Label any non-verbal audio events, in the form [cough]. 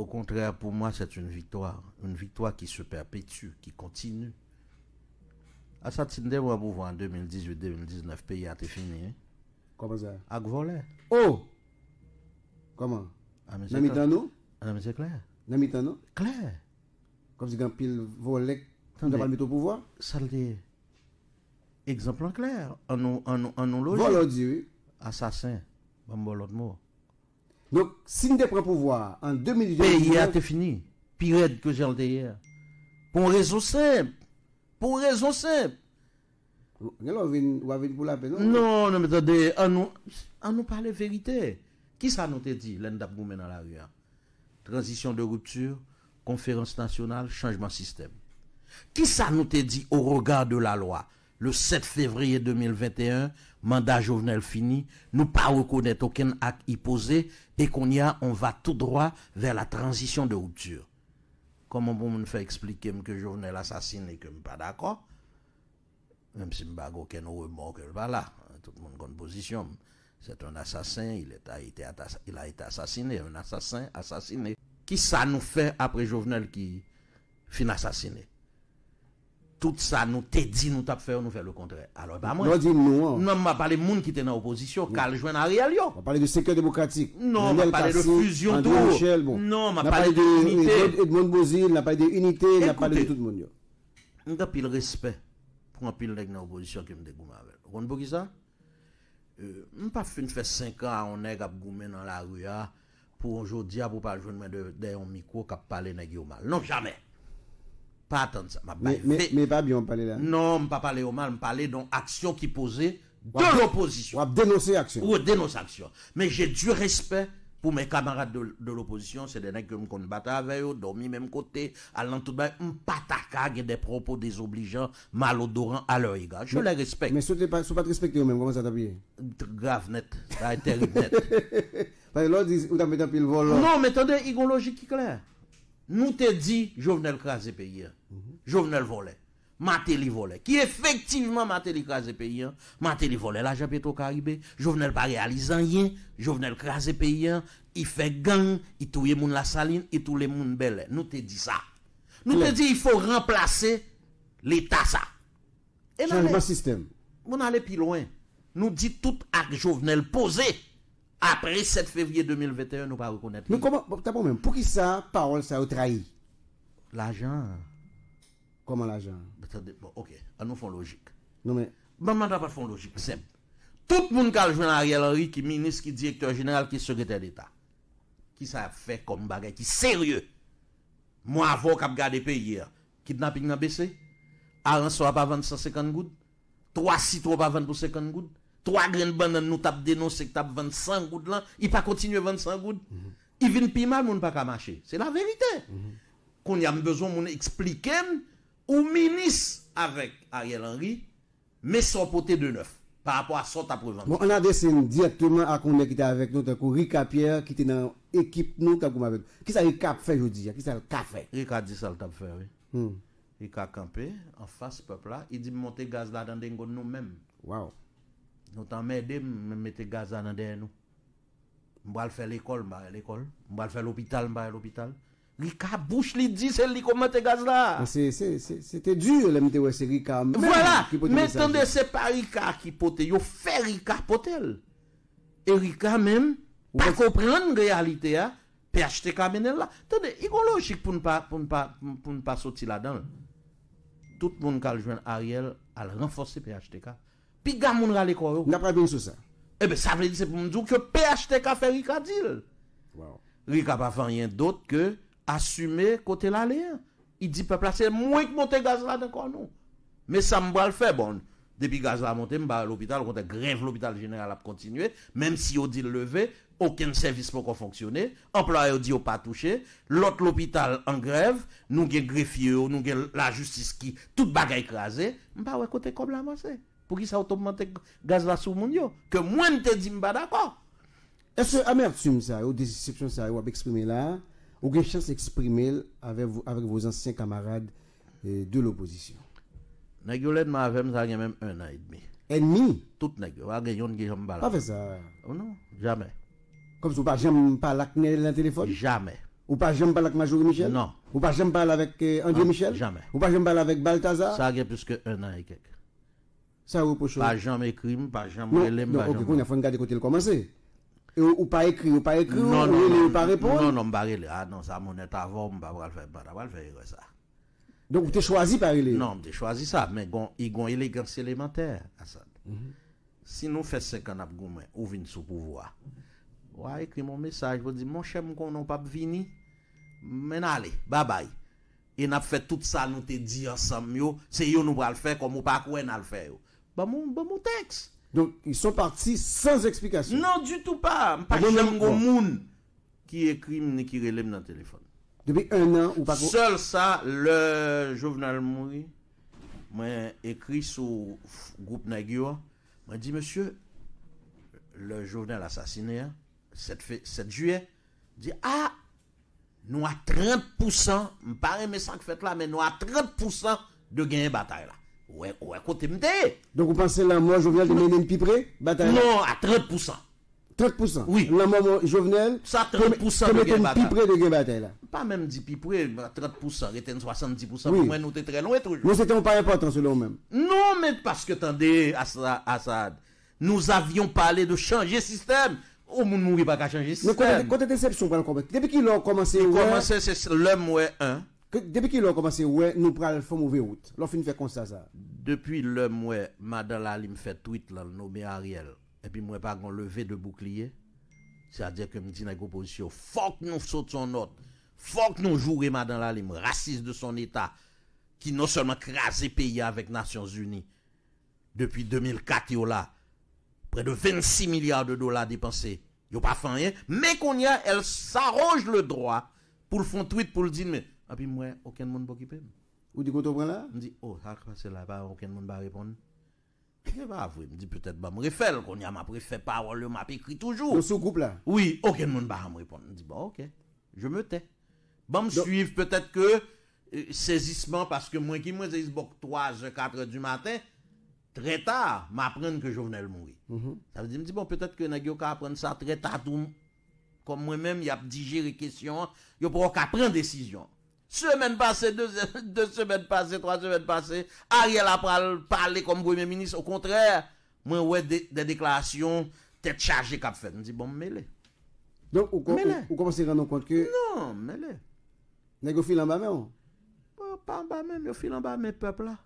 Au contraire, pour moi, c'est une victoire, une victoire qui se perpétue, qui continue. À ça, pouvoir en 2018-2019, pays a été fini. Hein. Comment ça A volé. Oh Comment ah, Namitano ah, c'est clair. Namitano Clair. Comme si un pile volé, tu n'as pas mis pouvoir Ça le Exemple en clair. En nous, en nous, dit oui. Assassin. Bon, bon, l'autre mot. Donc, si nous prenons pouvoir en 2018... pays a été fini. Pire que j'ai hier. Pour une raison simple. Pour une raison simple. pour la peine Non, non, mais attendez, on nous, parle nous parle vérité. Qui ça nous a dit, l'endap dans la rue hein? Transition de rupture, conférence nationale, changement système. Qui ça nous a dit au regard de la loi, le 7 février 2021, mandat Jovenel fini, nous pas reconnaître aucun acte imposé et qu'on y a, on va tout droit vers la transition de rupture. Comment vous me faire expliquer que Jovenel assassiné et que je pas d'accord? Même si je pas aucun remords que va là. Tout le monde a une position. C'est un assassin, il, a été, il a été assassiné, un assassin assassiné. Qui ça nous fait après Jovenel qui finit assassiné? Tout sa nou te di nou tap fè ou nou fè le kontrè. Alo e ba mwen. Nou di nou an. Nou an ma pale moun ki te nan oposisyon kal jwen a riyal yo. Ma pale de seker demokratik. Nou an ma pale de fusion tou. Nou an ma pale de unitè. Nou an ma pale de moun bozil, nou an pale de unitè, nou an pale de tout moun yo. Ekote, mwen kapil respè. Pwampil nek nan oposisyon ki mwen dekouman avèl. Roun bo ki sa? Mwen pa fin fè 5 an anè kap goumen nan la riyal pou anjou diya pou pa jwen mwen dey an mikou kap pale nek yo mal. Non jamey! Pas attendre ça. Mais, pas bien, on parlait là. Non, on pas parler au mal, on parlait donc action qui posait de l'opposition. dénoncer action. Ou dénoncer action. Mais j'ai du respect pour mes camarades de, l'opposition, c'est des gens qui je battre avec eux, dormi même côté, allant tout bas, un pataka, des propos désobligeants, malodorants à leur égard. Je les respecte. Mais ce tu pas, pas respecté eux-mêmes, comment ça t'a Grave net, ça a été net. [laughs] dit, mis un Non, mais attendez, il y a une logique qui claire. Nou te di jovenel kraze pe yon, jovenel vole, mate li vole. Ki efektivman mate li kraze pe yon, mate li vole la Japeto-Karibé, jovenel pa realizan yon, jovenel kraze pe yon, i fe gang, i touye moun la saline, i touye moun bele. Nou te di sa. Nou te di ifo remplase l'Etat sa. Sè yon bas sistem. Moun ale pi loin, nou di tout ak jovenel posey. Apre 7 fevye 2021, nou pa rekounet. Mwen komon, bon pou ki sa, parol sa ou trahi? La jan. Koman la jan? Bon, ok, an nou fon logik. Mwen mwen tapat fon logik. Tout moun kal jwen Ariel Ri, ki minis, ki direktor general, ki sekretèr d'Etat, ki sa fe kom bagay, ki serye, mwen avon kap gade pe yè, ki dna pigman besè, aran so ap avan sa sekant goud, 3-6-3 avan pou sekant goud, 3 gren ban nan nou tap denos se ki tap 25 goud lan I pa kontinye 25 goud I vin pi mal moun pa ka mache Se la verite Kon mm-hmm. yam bezon moun eksplikem Ou minis avek Ariel Henry Me sopote de 9 Par apwa sa ta prejante Bon anade sen direktman akon ne kita avek nou Rika Pierre ki te nan ekip nou Ki sa yi kap fe jodi ya Rika di sa l tap fe Rika kampe Enfas pop la I di monte gaz la dan dengo nou men Waw Notan mède mèm mète gaz nan dey nou. Mbwa l fè l ekol mbwa l ekol. Mbwa l fè l opital mbwa l opital. Rika bouch li di sel li kou mbwa te gaz la. Ah, se te dure la mète wè se Rika. Voilà! Mè tende se pa Rika ki pote. Yo fè Rika pote el. E Rika mèm wè ko pren gè alite ya. PHTK mènen la. Tende, ekolojik pou n pa soti la dan. Tout moun kaljwen Ariel al renfose PHTK. Pi ga moun rale kwa yo? N apre don se sa? Ebe, eh sa vle di se pou moun djou ki yo pht ka fe rika dil. Rika pa fanyen dot ke asume kote la leyan. I di pe plase mwen k moten gazra de kon nou. Me sa mou al fe bon. Depi gazra a monten, mba l'hobital, konten greve l'hobital general ap kontinue, menm si yo dil leve, oken servis mwen kon fonksyone, employe yo di yo pa touche, lot l'hobital an greve, nou gen grefye ou nou gen la justis ki, tout bagay krasen, mba wè kote kom la mwasey. Pour qui ça augmente gaz là sous mon Que moi, je te dis, pas d'accord. Est-ce à amertume ça, ou déception ça, ou exprimer là, ou une chance d'exprimer avec, avec vos anciens camarades euh, de l'opposition Nagyolet m'a avec ça, il y a même un an et demi. Ennemi Tout gagner pas de Pas fait ça. Oh non, jamais. Comme si vous pas la parlé avec le téléphone Jamais. Ou pas jamais parler avec Major Michel Non. Ou pas jamais parler avec euh, André Michel Jamais. Ou pas jamais parler avec Balthazar Ça a plus que qu'un an et quelques. Pajan m ekri m, pajan non, non, m relem e Ou pa ekri, ou pa ekri non, Ou relem, ou pa repon Non, non, m parele A, ah, non, sa mounet avon, m pa wale fè Non, m te chwazi parele Non, m te chwazi sa Mè yon eleganse elementè mhm. Si nou fè se kan ap goumè Ou vin sou pou vwa Ou a ekri moun mesaj Mwen ale, babay Yon e ap fè tout sa nou te di ansam yo Se yon nou wale fè Kom ou pa akwen wale fè yo Ba moun, ba moun teks Don, yon son parti sans eksplikasyon Nan, du tout pa non, non, non. Ki ekri mne, ki relem nan telefon Seol sa Le jovenal moun Mwen ekri sou Groupe Nagyo Mwen di, monsye Le jovenal asasine 7 juye Di, a, nou a 30% Mpare mwen sanke fet la Mwen nou a 30% de genye batay la Ouèk wèk o temte yè. Donk ou pansè l'amwa jouvnel te menen pi pre? Non, a 30%. 30%? La moujouvenel te menen pi pre de gen batè la? Pa mèm di pi pre. 30% reten 70%. Mèm nou te tren nou etouj. Mèm se ten ou parè patran se lè ou mèm? Non mèm paske tende Assad. Nou avyon pale de chanje sistem. Ou moun moun mwè baka chanje sistem. Mèm kote de sepsyon wèk an kon bete? Depèn ki lò wèk komanse wèk? Mèm komanse lè mwèk an. Depi ki lò komase, wè, nou pral fòm ouve wout. Lò fin fè kon sa sa. Depi lò, mwè, madan l'alim fè tweet lò, l'nomé Ariel. Epi mwè, pargon, levè de boukliè. Sè a dè kèm di nan kompozisyon. Fòk nou sot son not. Fòk nou joure madan l'alim, rasis de son etat. Ki nou sòlman krasè peyi avèk Nasyons Uni. Depi 2004, yò la. Prè de 26 milyard de dola depansè. Yò pa fè an yè. Mè kon yè, el s'aròj le drò. Poul fòm tweet pou l'dinme. Api moi, aucun monde bo kipem. Ou di koto là? On dit oh, ça pase la pa, oken moun va répondre. Je va avouer, me dit peut-être bah me refait qu'on y a m'a avoir parole m'a écrit toujours. Dans ce groupe là. Oui, aucun monde va me répondre. Me dit bah OK. Je me tais. Je me suis peut-être que euh, saisissement parce que moi qui moi saisisse 3 4 du matin très tard m'apprendre que je mourir. Mhm. Ça veut dire me dit bon peut-être que n'a pas ça très tard comme moi-même y a digéré question, yo pas prendre décision. Semen passe, deux [laughs] semen passe, trois semen passe, Ariel a parle comme premier ministre. Au contraire, mwen wè de deklarasyon, tète chargé kap fèd. Mwen si bon, mè lè. Mè lè. Donc, ou koman se rendon kont kè? Non, mè lè. Nèk yo fil an ba mè ou? Ou pa an ba mè, yo fil an ba mè peop la.